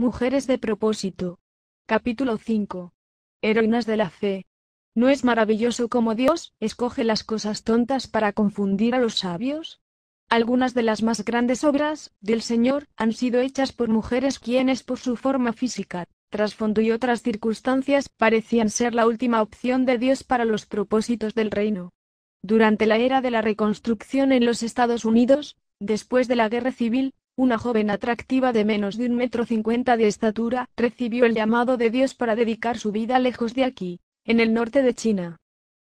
Mujeres de propósito. Capítulo 5. Heroínas de la fe. ¿No es maravilloso cómo Dios escoge las cosas tontas para confundir a los sabios? Algunas de las más grandes obras del Señor han sido hechas por mujeres quienes por su forma física, trasfondo y otras circunstancias parecían ser la última opción de Dios para los propósitos del reino. Durante la era de la reconstrucción en los Estados Unidos, después de la guerra civil, una joven atractiva de menos de un metro cincuenta de estatura, recibió el llamado de Dios para dedicar su vida lejos de aquí, en el norte de China.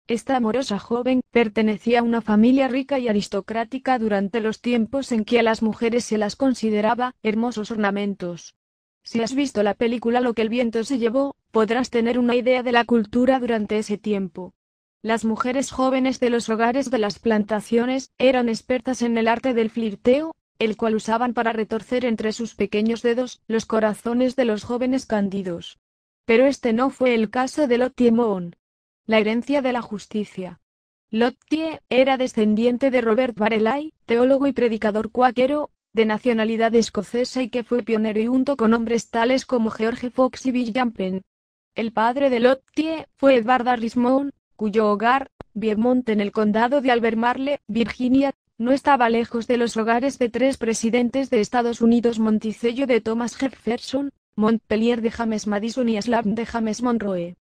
Esta amorosa joven pertenecía a una familia rica y aristocrática durante los tiempos en que a las mujeres se las consideraba hermosos ornamentos. Si has visto la película Lo que el viento se llevó, podrás tener una idea de la cultura durante ese tiempo. Las mujeres jóvenes de los hogares de las plantaciones eran expertas en el arte del flirteo, el cual usaban para retorcer entre sus pequeños dedos los corazones de los jóvenes candidos. Pero este no fue el caso de Lottie La herencia de la justicia. Lottie era descendiente de Robert Barelay, teólogo y predicador cuáquero, de nacionalidad escocesa y que fue pionero y junto con hombres tales como George Fox y Bill Penn. El padre de Lottie fue Edward Arismont, cuyo hogar, Viemont en el condado de Albermarle, Virginia, no estaba lejos de los hogares de tres presidentes de Estados Unidos Monticello de Thomas Jefferson, Montpellier de James Madison y Slab de James Monroe.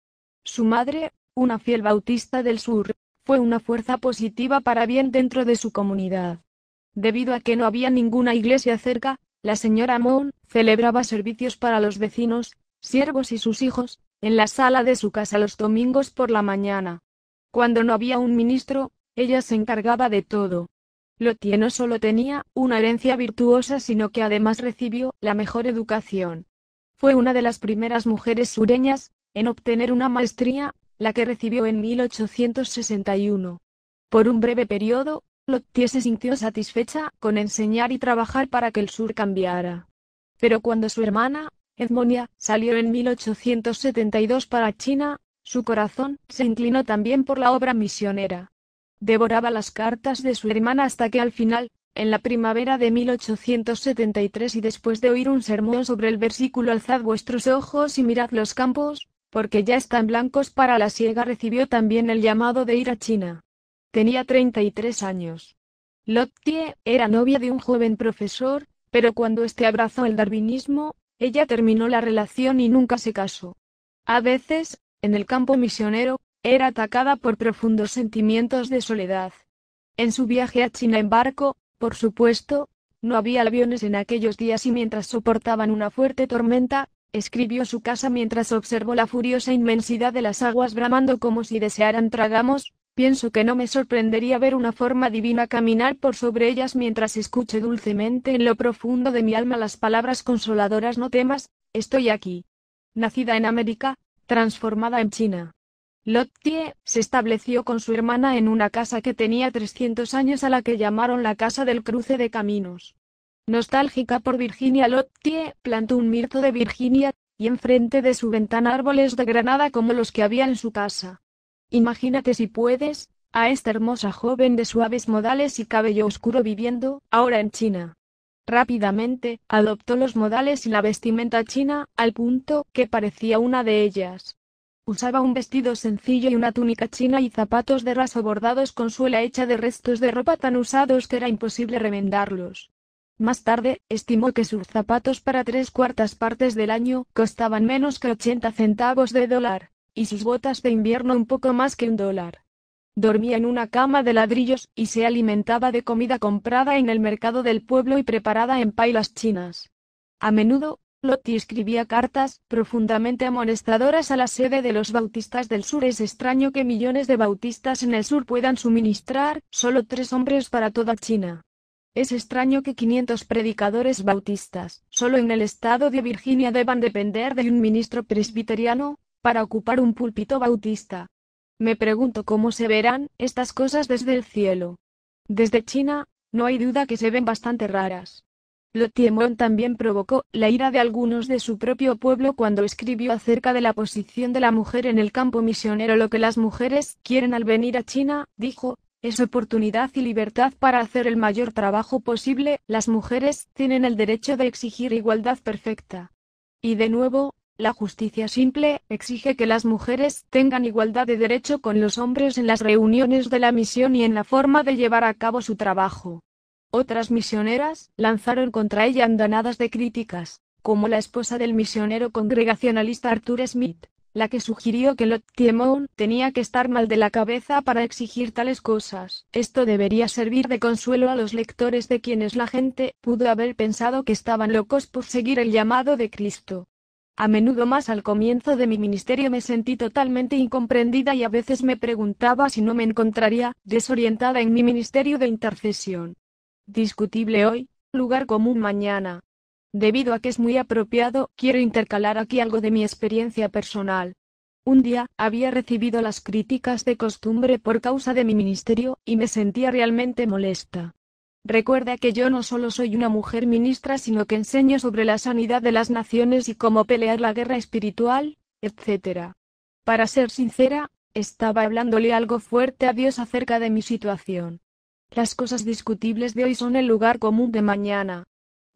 Su madre, una fiel bautista del sur, fue una fuerza positiva para bien dentro de su comunidad. Debido a que no había ninguna iglesia cerca, la señora Moon celebraba servicios para los vecinos, siervos y sus hijos, en la sala de su casa los domingos por la mañana. Cuando no había un ministro, ella se encargaba de todo. Lottie no solo tenía una herencia virtuosa sino que además recibió la mejor educación. Fue una de las primeras mujeres sureñas en obtener una maestría, la que recibió en 1861. Por un breve periodo, Lottie se sintió satisfecha con enseñar y trabajar para que el sur cambiara. Pero cuando su hermana, Edmonia, salió en 1872 para China, su corazón se inclinó también por la obra misionera. Devoraba las cartas de su hermana hasta que al final, en la primavera de 1873 y después de oír un sermón sobre el versículo Alzad vuestros ojos y mirad los campos, porque ya están blancos para la siega, recibió también el llamado de ir a China. Tenía 33 años. Lottie era novia de un joven profesor, pero cuando este abrazó el darwinismo, ella terminó la relación y nunca se casó. A veces, en el campo misionero, era atacada por profundos sentimientos de soledad. En su viaje a China en barco, por supuesto, no había aviones en aquellos días y mientras soportaban una fuerte tormenta, escribió su casa mientras observó la furiosa inmensidad de las aguas bramando como si desearan tragamos, pienso que no me sorprendería ver una forma divina caminar por sobre ellas mientras escuche dulcemente en lo profundo de mi alma las palabras consoladoras no temas, estoy aquí. Nacida en América, transformada en China. Lottie se estableció con su hermana en una casa que tenía 300 años a la que llamaron la Casa del Cruce de Caminos. Nostálgica por Virginia Lottie, plantó un mirto de Virginia, y enfrente de su ventana árboles de granada como los que había en su casa. Imagínate si puedes, a esta hermosa joven de suaves modales y cabello oscuro viviendo, ahora en China. Rápidamente, adoptó los modales y la vestimenta china, al punto que parecía una de ellas. Usaba un vestido sencillo y una túnica china y zapatos de raso bordados con suela hecha de restos de ropa tan usados que era imposible remendarlos. Más tarde, estimó que sus zapatos para tres cuartas partes del año costaban menos que 80 centavos de dólar, y sus botas de invierno un poco más que un dólar. Dormía en una cama de ladrillos, y se alimentaba de comida comprada en el mercado del pueblo y preparada en pailas chinas. A menudo, Lotti escribía cartas, profundamente amonestadoras a la sede de los bautistas del sur. Es extraño que millones de bautistas en el sur puedan suministrar, solo tres hombres para toda China. Es extraño que 500 predicadores bautistas, solo en el estado de Virginia, deban depender de un ministro presbiteriano, para ocupar un púlpito bautista. Me pregunto cómo se verán estas cosas desde el cielo. Desde China, no hay duda que se ven bastante raras. Tiemón también provocó la ira de algunos de su propio pueblo cuando escribió acerca de la posición de la mujer en el campo misionero. Lo que las mujeres quieren al venir a China, dijo, es oportunidad y libertad para hacer el mayor trabajo posible. Las mujeres tienen el derecho de exigir igualdad perfecta. Y de nuevo, la justicia simple exige que las mujeres tengan igualdad de derecho con los hombres en las reuniones de la misión y en la forma de llevar a cabo su trabajo. Otras misioneras, lanzaron contra ella andanadas de críticas, como la esposa del misionero congregacionalista Arthur Smith, la que sugirió que Lot Moon, tenía que estar mal de la cabeza para exigir tales cosas. Esto debería servir de consuelo a los lectores de quienes la gente pudo haber pensado que estaban locos por seguir el llamado de Cristo. A menudo más al comienzo de mi ministerio me sentí totalmente incomprendida y a veces me preguntaba si no me encontraría desorientada en mi ministerio de intercesión discutible hoy, lugar común mañana. Debido a que es muy apropiado, quiero intercalar aquí algo de mi experiencia personal. Un día, había recibido las críticas de costumbre por causa de mi ministerio, y me sentía realmente molesta. Recuerda que yo no solo soy una mujer ministra, sino que enseño sobre la sanidad de las naciones y cómo pelear la guerra espiritual, etc. Para ser sincera, estaba hablándole algo fuerte a Dios acerca de mi situación. Las cosas discutibles de hoy son el lugar común de mañana.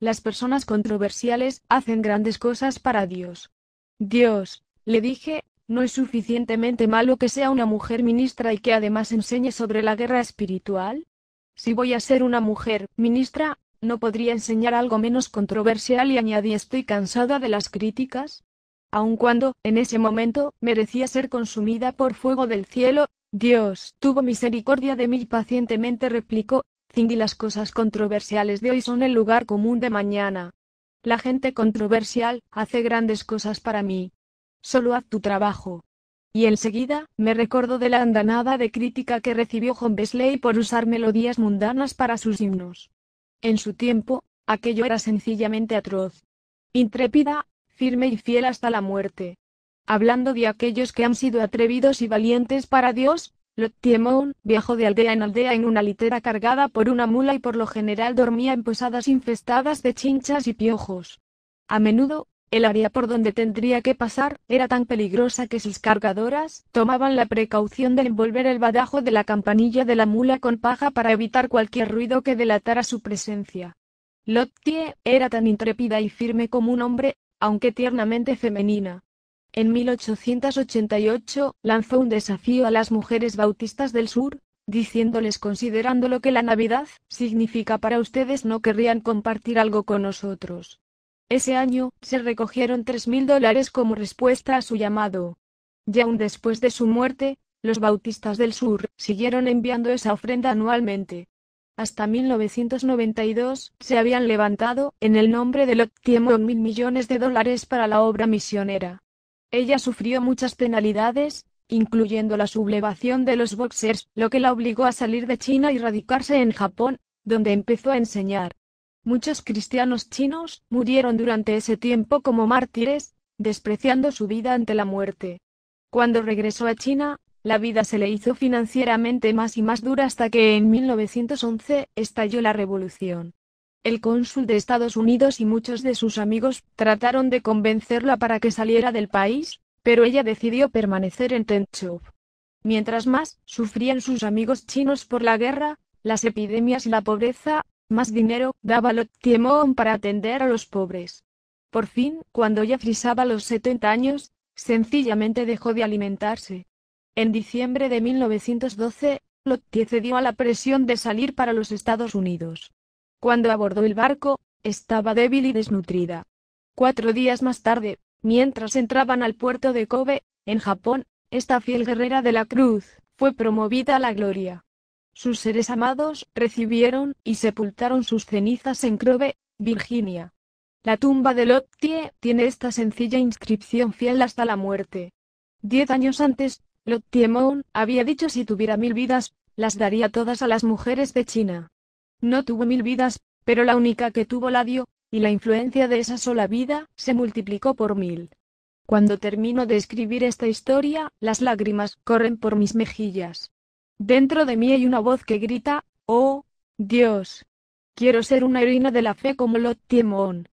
Las personas controversiales hacen grandes cosas para Dios. Dios, le dije, no es suficientemente malo que sea una mujer ministra y que además enseñe sobre la guerra espiritual. Si voy a ser una mujer ministra, ¿no podría enseñar algo menos controversial? Y añadí estoy cansada de las críticas. Aun cuando, en ese momento, merecía ser consumida por fuego del cielo, Dios tuvo misericordia de mí pacientemente replicó, Cindy las cosas controversiales de hoy son el lugar común de mañana. La gente controversial hace grandes cosas para mí. Solo haz tu trabajo. Y enseguida, me recuerdo de la andanada de crítica que recibió John por usar melodías mundanas para sus himnos. En su tiempo, aquello era sencillamente atroz. Intrépida, firme y fiel hasta la muerte hablando de aquellos que han sido atrevidos y valientes para Dios, Lot viajó de aldea en aldea en una litera cargada por una mula y por lo general dormía en posadas infestadas de chinchas y piojos. A menudo, el área por donde tendría que pasar era tan peligrosa que sus cargadoras tomaban la precaución de envolver el badajo de la campanilla de la mula con paja para evitar cualquier ruido que delatara su presencia. Lotie era tan intrépida y firme como un hombre, aunque tiernamente femenina. En 1888, lanzó un desafío a las mujeres bautistas del sur, diciéndoles considerando lo que la Navidad significa para ustedes no querrían compartir algo con nosotros. Ese año, se recogieron 3.000 dólares como respuesta a su llamado. Ya aún después de su muerte, los bautistas del sur siguieron enviando esa ofrenda anualmente. Hasta 1992, se habían levantado, en el nombre de Lot mil millones de dólares para la obra misionera. Ella sufrió muchas penalidades, incluyendo la sublevación de los boxers, lo que la obligó a salir de China y radicarse en Japón, donde empezó a enseñar. Muchos cristianos chinos murieron durante ese tiempo como mártires, despreciando su vida ante la muerte. Cuando regresó a China, la vida se le hizo financieramente más y más dura hasta que en 1911 estalló la revolución. El cónsul de Estados Unidos y muchos de sus amigos trataron de convencerla para que saliera del país, pero ella decidió permanecer en Tientsin. Mientras más sufrían sus amigos chinos por la guerra, las epidemias y la pobreza, más dinero daba Moon para atender a los pobres. Por fin, cuando ya frisaba los 70 años, sencillamente dejó de alimentarse. En diciembre de 1912, Lottie cedió a la presión de salir para los Estados Unidos. Cuando abordó el barco, estaba débil y desnutrida. Cuatro días más tarde, mientras entraban al puerto de Kobe, en Japón, esta fiel guerrera de la cruz, fue promovida a la gloria. Sus seres amados recibieron y sepultaron sus cenizas en Kobe, Virginia. La tumba de Lottie tiene esta sencilla inscripción fiel hasta la muerte. Diez años antes, Lottie Moon había dicho si tuviera mil vidas, las daría todas a las mujeres de China. No tuvo mil vidas, pero la única que tuvo la dio, y la influencia de esa sola vida se multiplicó por mil. Cuando termino de escribir esta historia, las lágrimas corren por mis mejillas. Dentro de mí hay una voz que grita, oh, Dios. Quiero ser una heroína de la fe como Lot tiemón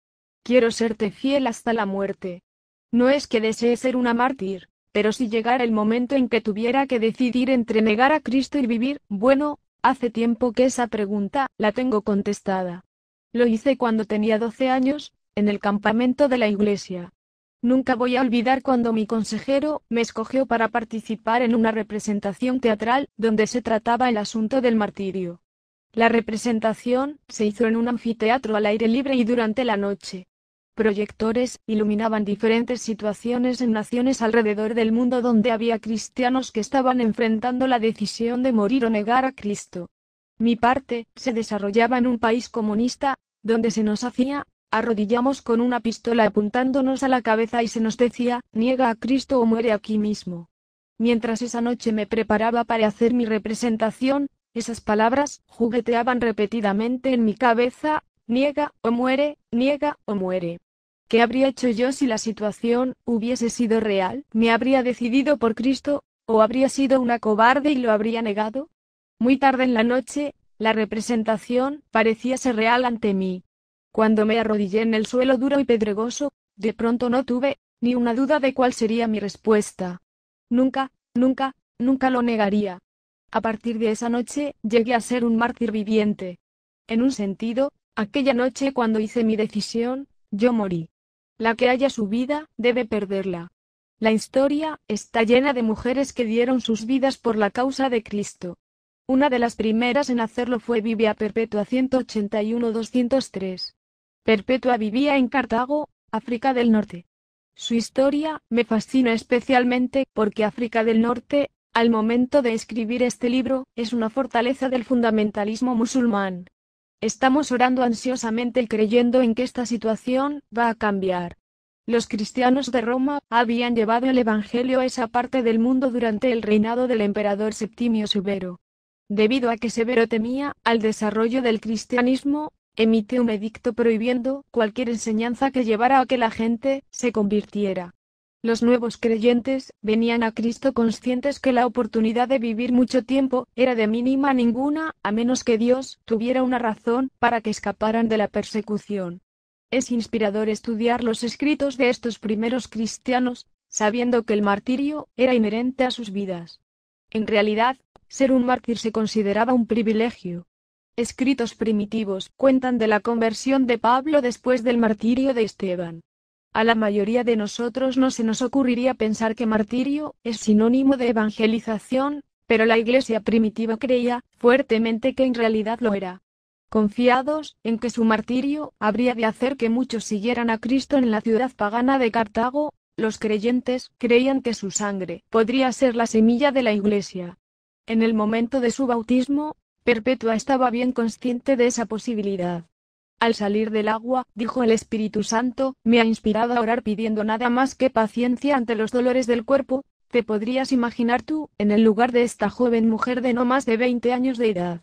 Quiero serte fiel hasta la muerte. No es que desee ser una mártir, pero si llegara el momento en que tuviera que decidir entre negar a Cristo y vivir, bueno, Hace tiempo que esa pregunta, la tengo contestada. Lo hice cuando tenía 12 años, en el campamento de la iglesia. Nunca voy a olvidar cuando mi consejero me escogió para participar en una representación teatral donde se trataba el asunto del martirio. La representación se hizo en un anfiteatro al aire libre y durante la noche proyectores, iluminaban diferentes situaciones en naciones alrededor del mundo donde había cristianos que estaban enfrentando la decisión de morir o negar a Cristo. Mi parte, se desarrollaba en un país comunista, donde se nos hacía, arrodillamos con una pistola apuntándonos a la cabeza y se nos decía, niega a Cristo o muere aquí mismo. Mientras esa noche me preparaba para hacer mi representación, esas palabras jugueteaban repetidamente en mi cabeza, niega o muere, niega o muere. ¿Qué habría hecho yo si la situación hubiese sido real? ¿Me habría decidido por Cristo? ¿O habría sido una cobarde y lo habría negado? Muy tarde en la noche, la representación parecía ser real ante mí. Cuando me arrodillé en el suelo duro y pedregoso, de pronto no tuve ni una duda de cuál sería mi respuesta. Nunca, nunca, nunca lo negaría. A partir de esa noche, llegué a ser un mártir viviente. En un sentido, aquella noche cuando hice mi decisión, yo morí. La que haya su vida, debe perderla. La historia, está llena de mujeres que dieron sus vidas por la causa de Cristo. Una de las primeras en hacerlo fue Vivia Perpetua 181-203. Perpetua vivía en Cartago, África del Norte. Su historia me fascina especialmente porque África del Norte, al momento de escribir este libro, es una fortaleza del fundamentalismo musulmán. Estamos orando ansiosamente y creyendo en que esta situación va a cambiar. Los cristianos de Roma habían llevado el Evangelio a esa parte del mundo durante el reinado del emperador Septimio Severo. Debido a que Severo temía al desarrollo del cristianismo, emitió un edicto prohibiendo cualquier enseñanza que llevara a que la gente se convirtiera. Los nuevos creyentes venían a Cristo conscientes que la oportunidad de vivir mucho tiempo era de mínima ninguna, a menos que Dios tuviera una razón para que escaparan de la persecución. Es inspirador estudiar los escritos de estos primeros cristianos, sabiendo que el martirio era inherente a sus vidas. En realidad, ser un mártir se consideraba un privilegio. Escritos primitivos cuentan de la conversión de Pablo después del martirio de Esteban. A la mayoría de nosotros no se nos ocurriría pensar que martirio es sinónimo de evangelización, pero la iglesia primitiva creía fuertemente que en realidad lo era. Confiados en que su martirio habría de hacer que muchos siguieran a Cristo en la ciudad pagana de Cartago, los creyentes creían que su sangre podría ser la semilla de la iglesia. En el momento de su bautismo, Perpetua estaba bien consciente de esa posibilidad. Al salir del agua, dijo el Espíritu Santo, me ha inspirado a orar pidiendo nada más que paciencia ante los dolores del cuerpo, te podrías imaginar tú, en el lugar de esta joven mujer de no más de 20 años de edad.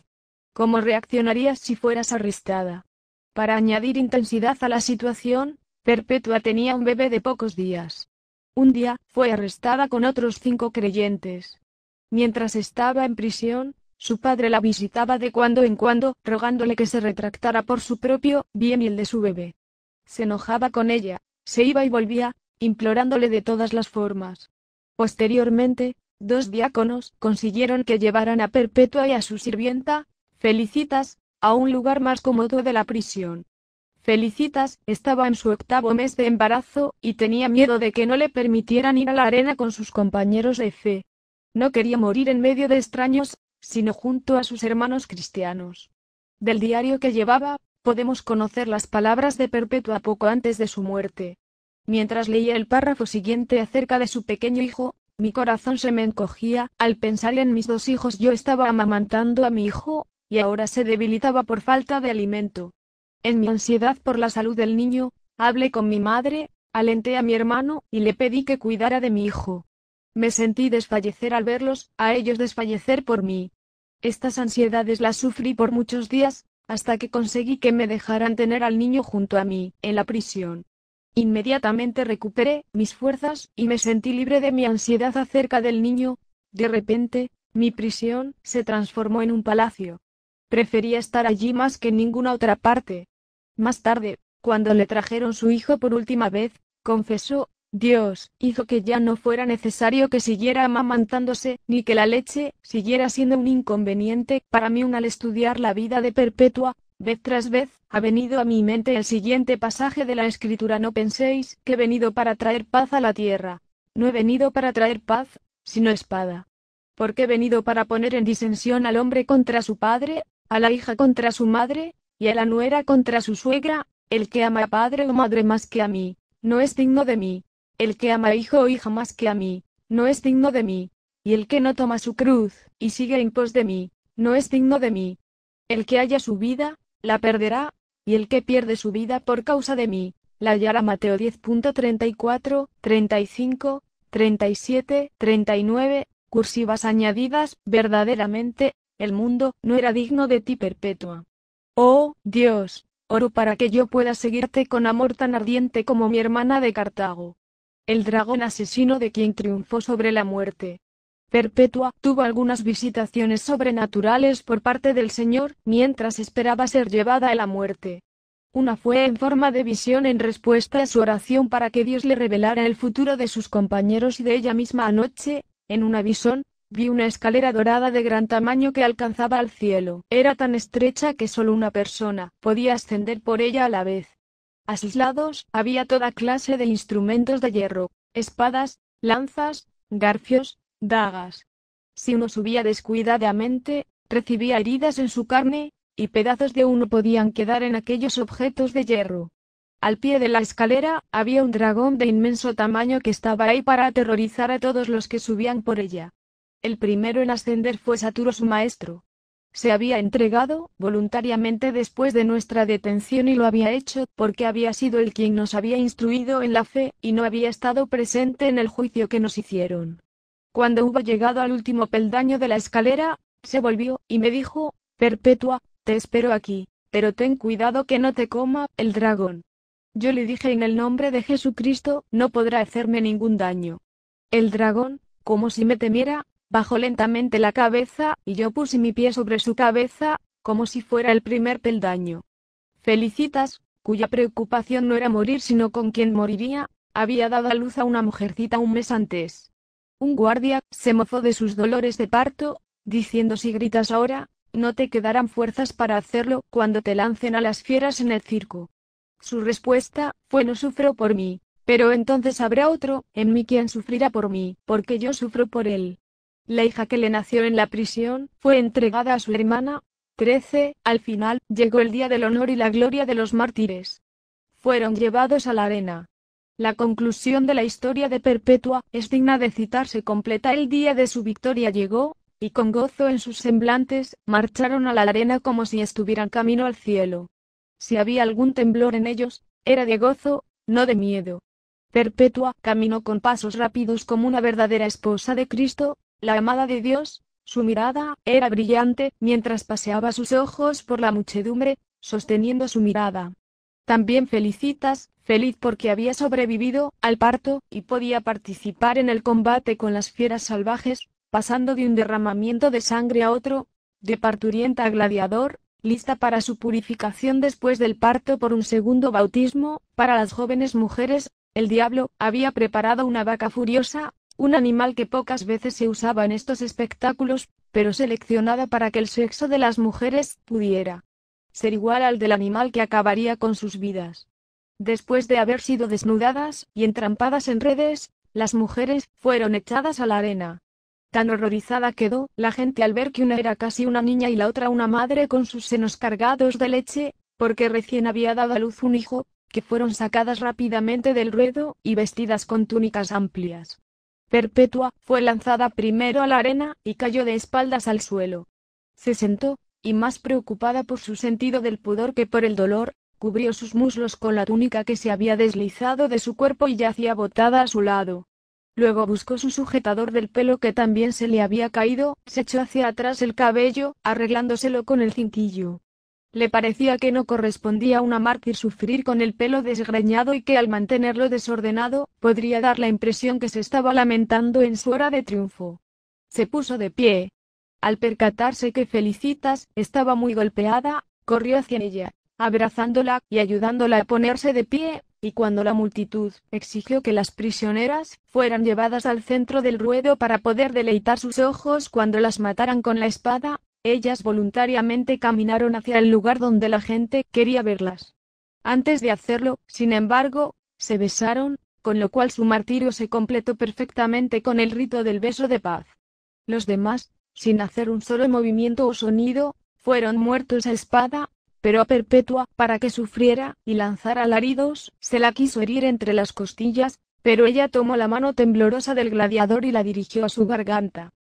¿Cómo reaccionarías si fueras arrestada? Para añadir intensidad a la situación, Perpetua tenía un bebé de pocos días. Un día, fue arrestada con otros cinco creyentes. Mientras estaba en prisión, su padre la visitaba de cuando en cuando, rogándole que se retractara por su propio bien y el de su bebé. Se enojaba con ella, se iba y volvía, implorándole de todas las formas. Posteriormente, dos diáconos consiguieron que llevaran a Perpetua y a su sirvienta, Felicitas, a un lugar más cómodo de la prisión. Felicitas estaba en su octavo mes de embarazo y tenía miedo de que no le permitieran ir a la arena con sus compañeros de fe. No quería morir en medio de extraños sino junto a sus hermanos cristianos. Del diario que llevaba, podemos conocer las palabras de Perpetua poco antes de su muerte. Mientras leía el párrafo siguiente acerca de su pequeño hijo, mi corazón se me encogía, al pensar en mis dos hijos yo estaba amamantando a mi hijo, y ahora se debilitaba por falta de alimento. En mi ansiedad por la salud del niño, hablé con mi madre, alenté a mi hermano, y le pedí que cuidara de mi hijo. Me sentí desfallecer al verlos, a ellos desfallecer por mí. Estas ansiedades las sufrí por muchos días, hasta que conseguí que me dejaran tener al niño junto a mí, en la prisión. Inmediatamente recuperé mis fuerzas, y me sentí libre de mi ansiedad acerca del niño. De repente, mi prisión se transformó en un palacio. Prefería estar allí más que en ninguna otra parte. Más tarde, cuando le trajeron su hijo por última vez, confesó, Dios, hizo que ya no fuera necesario que siguiera amamantándose, ni que la leche, siguiera siendo un inconveniente, para mí un al estudiar la vida de Perpetua, vez tras vez, ha venido a mi mente el siguiente pasaje de la escritura No penséis que he venido para traer paz a la tierra. No he venido para traer paz, sino espada. Porque he venido para poner en disensión al hombre contra su padre, a la hija contra su madre, y a la nuera contra su suegra, el que ama a padre o madre más que a mí, no es digno de mí. El que ama hijo o hija más que a mí, no es digno de mí. Y el que no toma su cruz, y sigue en pos de mí, no es digno de mí. El que haya su vida, la perderá, y el que pierde su vida por causa de mí, la hallará. Mateo 10.34, 35, 37, 39, cursivas añadidas, verdaderamente, el mundo no era digno de ti perpetua. Oh, Dios, oro para que yo pueda seguirte con amor tan ardiente como mi hermana de Cartago el dragón asesino de quien triunfó sobre la muerte. Perpetua tuvo algunas visitaciones sobrenaturales por parte del Señor, mientras esperaba ser llevada a la muerte. Una fue en forma de visión en respuesta a su oración para que Dios le revelara el futuro de sus compañeros y de ella misma anoche, en una visión, vi una escalera dorada de gran tamaño que alcanzaba al cielo. Era tan estrecha que solo una persona podía ascender por ella a la vez lados había toda clase de instrumentos de hierro, espadas, lanzas, garfios, dagas. Si uno subía descuidadamente, recibía heridas en su carne, y pedazos de uno podían quedar en aquellos objetos de hierro. Al pie de la escalera había un dragón de inmenso tamaño que estaba ahí para aterrorizar a todos los que subían por ella. El primero en ascender fue Saturno su maestro. Se había entregado, voluntariamente después de nuestra detención y lo había hecho, porque había sido el quien nos había instruido en la fe, y no había estado presente en el juicio que nos hicieron. Cuando hubo llegado al último peldaño de la escalera, se volvió, y me dijo, Perpetua, te espero aquí, pero ten cuidado que no te coma, el dragón. Yo le dije en el nombre de Jesucristo, no podrá hacerme ningún daño. El dragón, como si me temiera, Bajó lentamente la cabeza, y yo puse mi pie sobre su cabeza, como si fuera el primer peldaño. Felicitas, cuya preocupación no era morir sino con quien moriría, había dado a luz a una mujercita un mes antes. Un guardia se mozó de sus dolores de parto, diciendo si gritas ahora, no te quedarán fuerzas para hacerlo cuando te lancen a las fieras en el circo. Su respuesta fue no sufro por mí, pero entonces habrá otro, en mí quien sufrirá por mí, porque yo sufro por él. La hija que le nació en la prisión, fue entregada a su hermana. 13. Al final, llegó el día del honor y la gloria de los mártires. Fueron llevados a la arena. La conclusión de la historia de Perpetua es digna de citarse completa. El día de su victoria llegó, y con gozo en sus semblantes, marcharon a la arena como si estuvieran camino al cielo. Si había algún temblor en ellos, era de gozo, no de miedo. Perpetua caminó con pasos rápidos como una verdadera esposa de Cristo, la amada de Dios, su mirada era brillante mientras paseaba sus ojos por la muchedumbre, sosteniendo su mirada. También felicitas, feliz porque había sobrevivido al parto y podía participar en el combate con las fieras salvajes, pasando de un derramamiento de sangre a otro, de parturienta a gladiador, lista para su purificación después del parto por un segundo bautismo, para las jóvenes mujeres, el diablo había preparado una vaca furiosa, un animal que pocas veces se usaba en estos espectáculos, pero seleccionada para que el sexo de las mujeres pudiera ser igual al del animal que acabaría con sus vidas. Después de haber sido desnudadas y entrampadas en redes, las mujeres fueron echadas a la arena. Tan horrorizada quedó la gente al ver que una era casi una niña y la otra una madre con sus senos cargados de leche, porque recién había dado a luz un hijo, que fueron sacadas rápidamente del ruedo y vestidas con túnicas amplias. Perpetua, fue lanzada primero a la arena, y cayó de espaldas al suelo. Se sentó, y más preocupada por su sentido del pudor que por el dolor, cubrió sus muslos con la túnica que se había deslizado de su cuerpo y yacía botada a su lado. Luego buscó su sujetador del pelo que también se le había caído, se echó hacia atrás el cabello, arreglándoselo con el cintillo. Le parecía que no correspondía a una mártir sufrir con el pelo desgreñado y que al mantenerlo desordenado, podría dar la impresión que se estaba lamentando en su hora de triunfo. Se puso de pie. Al percatarse que Felicitas estaba muy golpeada, corrió hacia ella, abrazándola y ayudándola a ponerse de pie, y cuando la multitud exigió que las prisioneras fueran llevadas al centro del ruedo para poder deleitar sus ojos cuando las mataran con la espada, ellas voluntariamente caminaron hacia el lugar donde la gente quería verlas. Antes de hacerlo, sin embargo, se besaron, con lo cual su martirio se completó perfectamente con el rito del beso de paz. Los demás, sin hacer un solo movimiento o sonido, fueron muertos a espada, pero a Perpetua, para que sufriera y lanzara alaridos, se la quiso herir entre las costillas, pero ella tomó la mano temblorosa del gladiador y la dirigió a su garganta.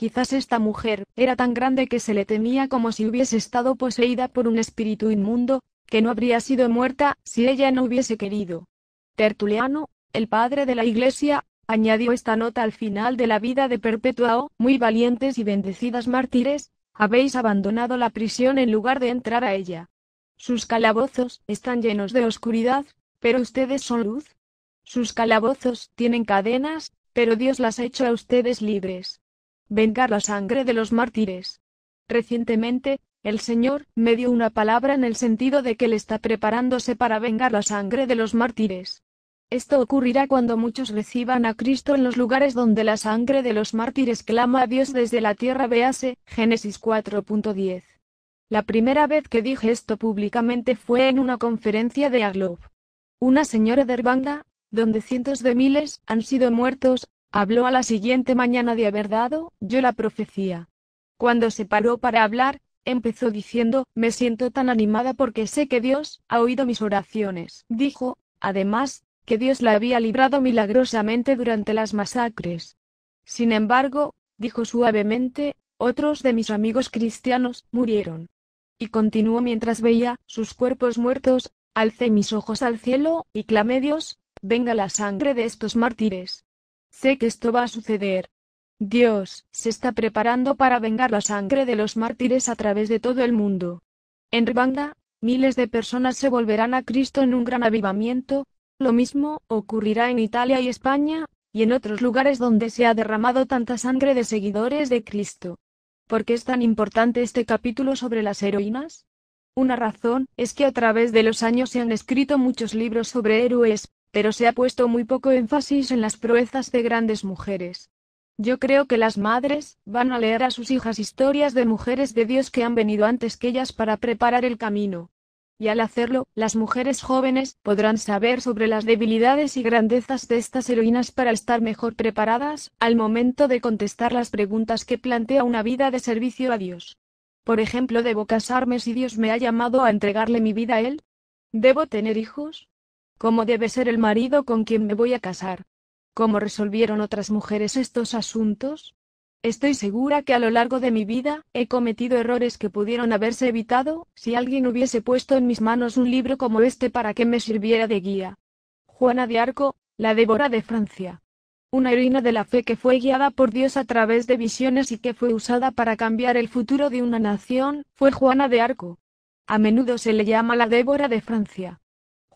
Quizás esta mujer, era tan grande que se le temía como si hubiese estado poseída por un espíritu inmundo, que no habría sido muerta, si ella no hubiese querido. Tertuliano, el padre de la Iglesia, añadió esta nota al final de la vida de Perpetua, muy valientes y bendecidas mártires, habéis abandonado la prisión en lugar de entrar a ella. Sus calabozos están llenos de oscuridad, pero ustedes son luz. Sus calabozos tienen cadenas, pero Dios las ha hecho a ustedes libres vengar la sangre de los mártires. Recientemente, el Señor me dio una palabra en el sentido de que Él está preparándose para vengar la sangre de los mártires. Esto ocurrirá cuando muchos reciban a Cristo en los lugares donde la sangre de los mártires clama a Dios desde la tierra. vease Génesis 4.10. La primera vez que dije esto públicamente fue en una conferencia de Aglob. Una señora de Herbanga, donde cientos de miles han sido muertos, Habló a la siguiente mañana de haber dado oh, yo la profecía. Cuando se paró para hablar, empezó diciendo, me siento tan animada porque sé que Dios ha oído mis oraciones. Dijo, además, que Dios la había librado milagrosamente durante las masacres. Sin embargo, dijo suavemente, otros de mis amigos cristianos murieron. Y continuó mientras veía sus cuerpos muertos, alcé mis ojos al cielo, y clamé Dios, venga la sangre de estos mártires. Sé que esto va a suceder. Dios, se está preparando para vengar la sangre de los mártires a través de todo el mundo. En Rwanda, miles de personas se volverán a Cristo en un gran avivamiento, lo mismo ocurrirá en Italia y España, y en otros lugares donde se ha derramado tanta sangre de seguidores de Cristo. ¿Por qué es tan importante este capítulo sobre las heroínas? Una razón es que a través de los años se han escrito muchos libros sobre héroes, pero se ha puesto muy poco énfasis en las proezas de grandes mujeres. Yo creo que las madres van a leer a sus hijas historias de mujeres de Dios que han venido antes que ellas para preparar el camino. Y al hacerlo, las mujeres jóvenes podrán saber sobre las debilidades y grandezas de estas heroínas para estar mejor preparadas al momento de contestar las preguntas que plantea una vida de servicio a Dios. Por ejemplo, ¿debo casarme si Dios me ha llamado a entregarle mi vida a Él? ¿Debo tener hijos? cómo debe ser el marido con quien me voy a casar. ¿Cómo resolvieron otras mujeres estos asuntos? Estoy segura que a lo largo de mi vida, he cometido errores que pudieron haberse evitado, si alguien hubiese puesto en mis manos un libro como este para que me sirviera de guía. Juana de Arco, la Débora de Francia. Una heroína de la fe que fue guiada por Dios a través de visiones y que fue usada para cambiar el futuro de una nación, fue Juana de Arco. A menudo se le llama la Débora de Francia.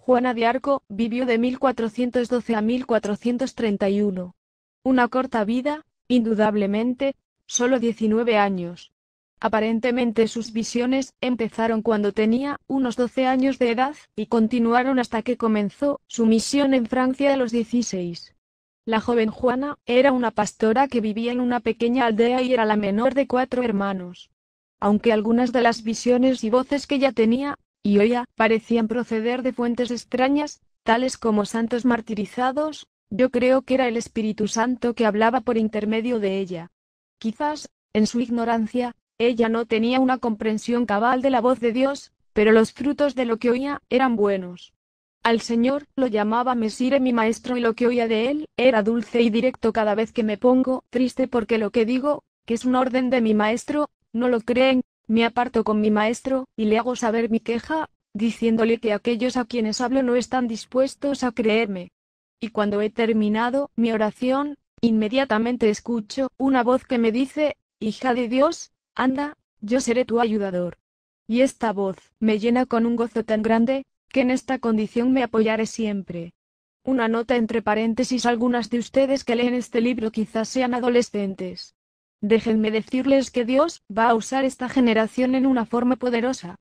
Juana de Arco, vivió de 1412 a 1431. Una corta vida, indudablemente, solo 19 años. Aparentemente sus visiones empezaron cuando tenía unos 12 años de edad y continuaron hasta que comenzó su misión en Francia a los 16. La joven Juana era una pastora que vivía en una pequeña aldea y era la menor de cuatro hermanos. Aunque algunas de las visiones y voces que ella tenía y oía, parecían proceder de fuentes extrañas, tales como santos martirizados, yo creo que era el Espíritu Santo que hablaba por intermedio de ella. Quizás, en su ignorancia, ella no tenía una comprensión cabal de la voz de Dios, pero los frutos de lo que oía eran buenos. Al Señor lo llamaba Mesire mi maestro y lo que oía de él era dulce y directo cada vez que me pongo triste porque lo que digo, que es un orden de mi maestro, no lo creen, me aparto con mi maestro, y le hago saber mi queja, diciéndole que aquellos a quienes hablo no están dispuestos a creerme. Y cuando he terminado mi oración, inmediatamente escucho una voz que me dice, Hija de Dios, anda, yo seré tu ayudador. Y esta voz me llena con un gozo tan grande, que en esta condición me apoyaré siempre. Una nota entre paréntesis, algunas de ustedes que leen este libro quizás sean adolescentes. Déjenme decirles que Dios va a usar esta generación en una forma poderosa.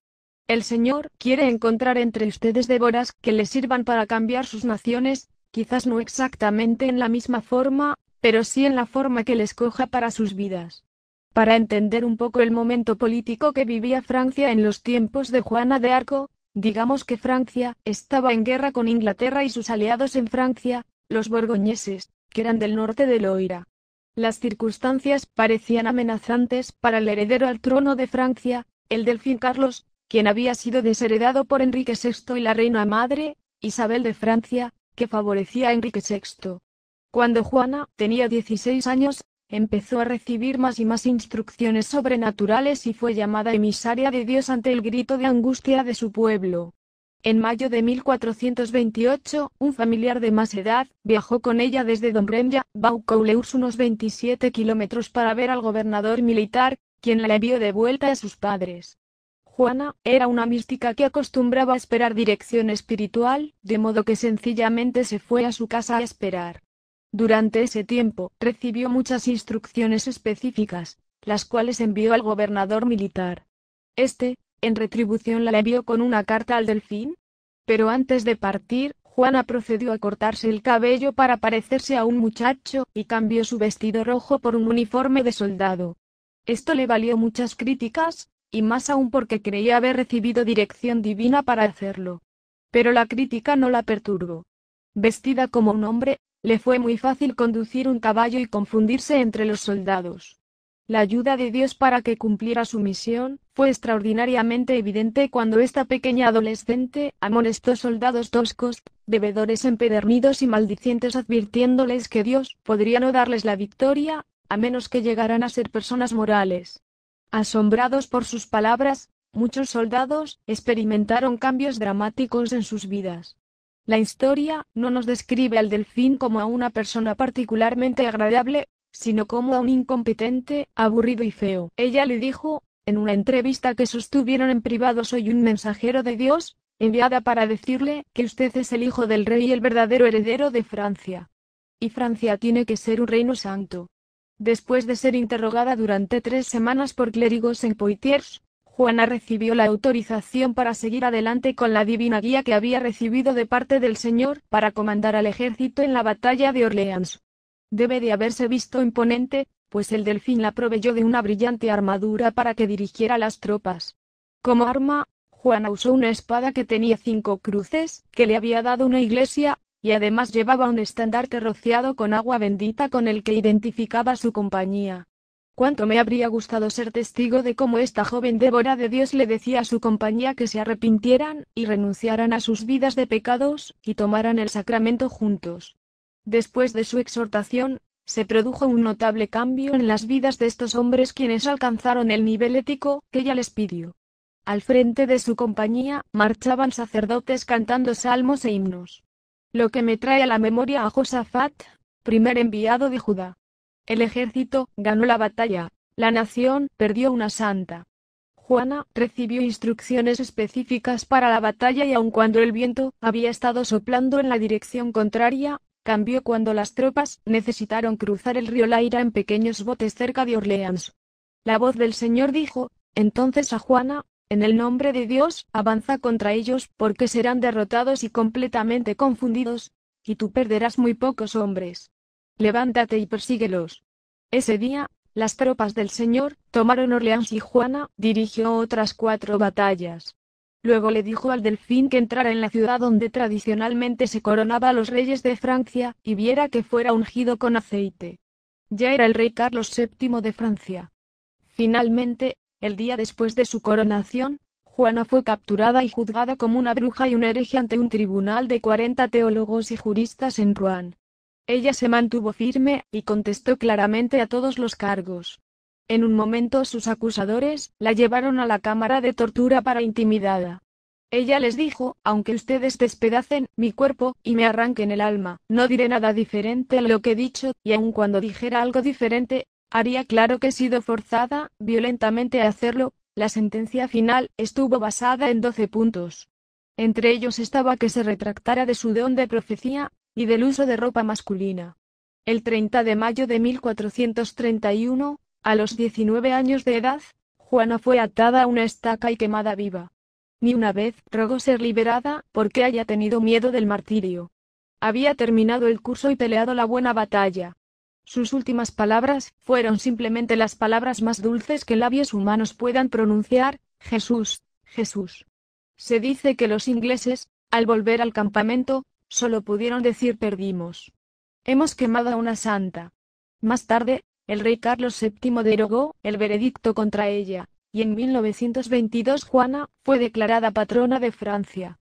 El Señor quiere encontrar entre ustedes déboras que le sirvan para cambiar sus naciones, quizás no exactamente en la misma forma, pero sí en la forma que les coja para sus vidas. Para entender un poco el momento político que vivía Francia en los tiempos de Juana de Arco, digamos que Francia estaba en guerra con Inglaterra y sus aliados en Francia, los borgoñeses, que eran del norte de Loira. Las circunstancias parecían amenazantes para el heredero al trono de Francia, el delfín Carlos, quien había sido desheredado por Enrique VI y la reina madre, Isabel de Francia, que favorecía a Enrique VI. Cuando Juana tenía 16 años, empezó a recibir más y más instrucciones sobrenaturales y fue llamada emisaria de Dios ante el grito de angustia de su pueblo. En mayo de 1428, un familiar de más edad, viajó con ella desde Dombremya, Baucouleurs unos 27 kilómetros para ver al gobernador militar, quien la envió de vuelta a sus padres. Juana, era una mística que acostumbraba a esperar dirección espiritual, de modo que sencillamente se fue a su casa a esperar. Durante ese tiempo, recibió muchas instrucciones específicas, las cuales envió al gobernador militar. Este, en retribución la envió con una carta al delfín. Pero antes de partir, Juana procedió a cortarse el cabello para parecerse a un muchacho, y cambió su vestido rojo por un uniforme de soldado. Esto le valió muchas críticas, y más aún porque creía haber recibido dirección divina para hacerlo. Pero la crítica no la perturbó. Vestida como un hombre, le fue muy fácil conducir un caballo y confundirse entre los soldados. La ayuda de Dios para que cumpliera su misión, fue extraordinariamente evidente cuando esta pequeña adolescente amonestó soldados toscos, bebedores empedernidos y maldicientes advirtiéndoles que Dios podría no darles la victoria, a menos que llegaran a ser personas morales. Asombrados por sus palabras, muchos soldados experimentaron cambios dramáticos en sus vidas. La historia no nos describe al delfín como a una persona particularmente agradable, sino como a un incompetente, aburrido y feo. Ella le dijo, en una entrevista que sostuvieron en privado soy un mensajero de Dios, enviada para decirle que usted es el hijo del rey y el verdadero heredero de Francia. Y Francia tiene que ser un reino santo. Después de ser interrogada durante tres semanas por clérigos en Poitiers, Juana recibió la autorización para seguir adelante con la divina guía que había recibido de parte del Señor para comandar al ejército en la batalla de Orleans debe de haberse visto imponente, pues el delfín la proveyó de una brillante armadura para que dirigiera las tropas. Como arma, Juana usó una espada que tenía cinco cruces, que le había dado una iglesia, y además llevaba un estandarte rociado con agua bendita con el que identificaba su compañía. Cuánto me habría gustado ser testigo de cómo esta joven Débora de Dios le decía a su compañía que se arrepintieran, y renunciaran a sus vidas de pecados, y tomaran el sacramento juntos. Después de su exhortación, se produjo un notable cambio en las vidas de estos hombres quienes alcanzaron el nivel ético que ella les pidió. Al frente de su compañía, marchaban sacerdotes cantando salmos e himnos. Lo que me trae a la memoria a Josafat, primer enviado de Judá. El ejército ganó la batalla, la nación perdió una santa. Juana recibió instrucciones específicas para la batalla y aun cuando el viento había estado soplando en la dirección contraria, Cambió cuando las tropas necesitaron cruzar el río Laira en pequeños botes cerca de Orleans. La voz del Señor dijo, entonces a Juana, en el nombre de Dios, avanza contra ellos porque serán derrotados y completamente confundidos, y tú perderás muy pocos hombres. Levántate y persíguelos. Ese día, las tropas del Señor tomaron Orleans y Juana dirigió otras cuatro batallas. Luego le dijo al delfín que entrara en la ciudad donde tradicionalmente se coronaba a los reyes de Francia, y viera que fuera ungido con aceite. Ya era el rey Carlos VII de Francia. Finalmente, el día después de su coronación, Juana fue capturada y juzgada como una bruja y un hereje ante un tribunal de 40 teólogos y juristas en Rouen. Ella se mantuvo firme, y contestó claramente a todos los cargos. En un momento sus acusadores, la llevaron a la cámara de tortura para intimidada. Ella les dijo, aunque ustedes despedacen mi cuerpo y me arranquen el alma, no diré nada diferente a lo que he dicho, y aun cuando dijera algo diferente, haría claro que he sido forzada violentamente a hacerlo. La sentencia final estuvo basada en doce puntos. Entre ellos estaba que se retractara de su don de profecía, y del uso de ropa masculina. El 30 de mayo de 1431, a los 19 años de edad, Juana fue atada a una estaca y quemada viva. Ni una vez rogó ser liberada, porque haya tenido miedo del martirio. Había terminado el curso y peleado la buena batalla. Sus últimas palabras fueron simplemente las palabras más dulces que labios humanos puedan pronunciar, Jesús, Jesús. Se dice que los ingleses, al volver al campamento, solo pudieron decir perdimos. Hemos quemado a una santa. Más tarde, el rey Carlos VII derogó el veredicto contra ella, y en 1922 Juana fue declarada patrona de Francia.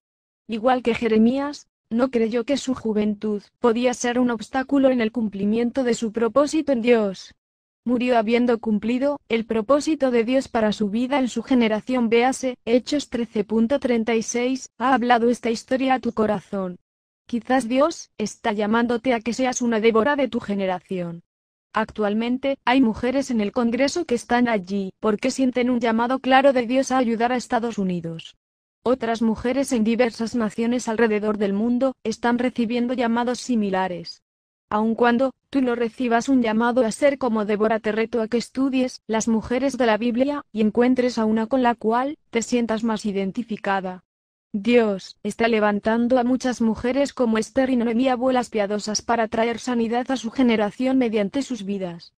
Igual que Jeremías, no creyó que su juventud podía ser un obstáculo en el cumplimiento de su propósito en Dios. Murió habiendo cumplido el propósito de Dios para su vida en su generación. Véase, Hechos 13.36, ha hablado esta historia a tu corazón. Quizás Dios está llamándote a que seas una débora de tu generación. Actualmente, hay mujeres en el Congreso que están allí, porque sienten un llamado claro de Dios a ayudar a Estados Unidos. Otras mujeres en diversas naciones alrededor del mundo, están recibiendo llamados similares. Aun cuando, tú no recibas un llamado a ser como Débora, te reto a que estudies las mujeres de la Biblia, y encuentres a una con la cual, te sientas más identificada. Dios, está levantando a muchas mujeres como Esther y Noemí abuelas piadosas para traer sanidad a su generación mediante sus vidas.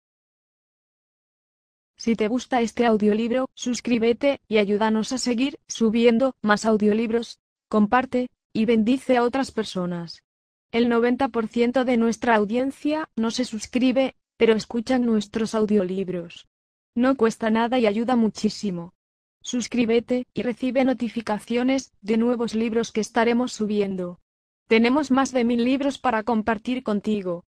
Si te gusta este audiolibro, suscríbete, y ayúdanos a seguir, subiendo, más audiolibros, comparte, y bendice a otras personas. El 90% de nuestra audiencia, no se suscribe, pero escuchan nuestros audiolibros. No cuesta nada y ayuda muchísimo. Suscríbete y recibe notificaciones de nuevos libros que estaremos subiendo. Tenemos más de mil libros para compartir contigo.